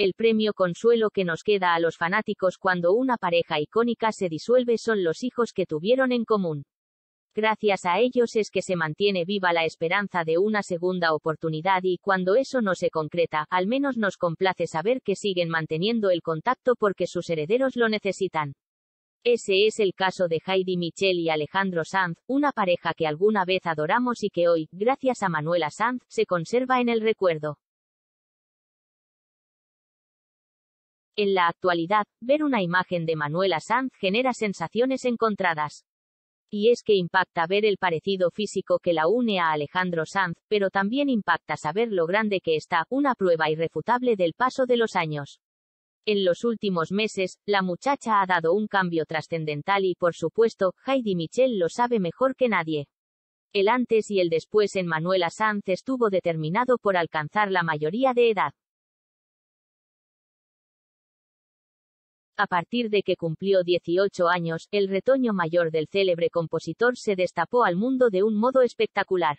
El premio consuelo que nos queda a los fanáticos cuando una pareja icónica se disuelve son los hijos que tuvieron en común. Gracias a ellos es que se mantiene viva la esperanza de una segunda oportunidad y cuando eso no se concreta, al menos nos complace saber que siguen manteniendo el contacto porque sus herederos lo necesitan. Ese es el caso de Heidi Michel y Alejandro Sanz, una pareja que alguna vez adoramos y que hoy, gracias a Manuela Sanz, se conserva en el recuerdo. En la actualidad, ver una imagen de Manuela Sanz genera sensaciones encontradas. Y es que impacta ver el parecido físico que la une a Alejandro Sanz, pero también impacta saber lo grande que está, una prueba irrefutable del paso de los años. En los últimos meses, la muchacha ha dado un cambio trascendental y por supuesto, Heidi Michel lo sabe mejor que nadie. El antes y el después en Manuela Sanz estuvo determinado por alcanzar la mayoría de edad. A partir de que cumplió 18 años, el retoño mayor del célebre compositor se destapó al mundo de un modo espectacular.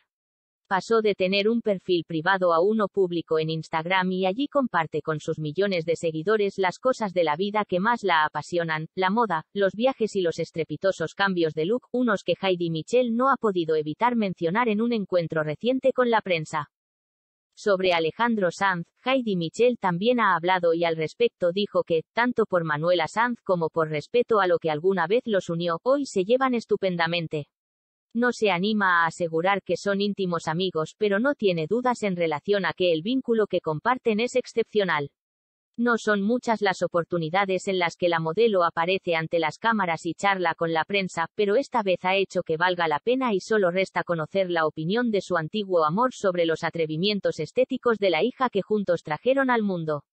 Pasó de tener un perfil privado a uno público en Instagram y allí comparte con sus millones de seguidores las cosas de la vida que más la apasionan, la moda, los viajes y los estrepitosos cambios de look, unos que Heidi Michel no ha podido evitar mencionar en un encuentro reciente con la prensa. Sobre Alejandro Sanz, Heidi Michel también ha hablado y al respecto dijo que, tanto por Manuela Sanz como por respeto a lo que alguna vez los unió, hoy se llevan estupendamente. No se anima a asegurar que son íntimos amigos, pero no tiene dudas en relación a que el vínculo que comparten es excepcional. No son muchas las oportunidades en las que la modelo aparece ante las cámaras y charla con la prensa, pero esta vez ha hecho que valga la pena y solo resta conocer la opinión de su antiguo amor sobre los atrevimientos estéticos de la hija que juntos trajeron al mundo.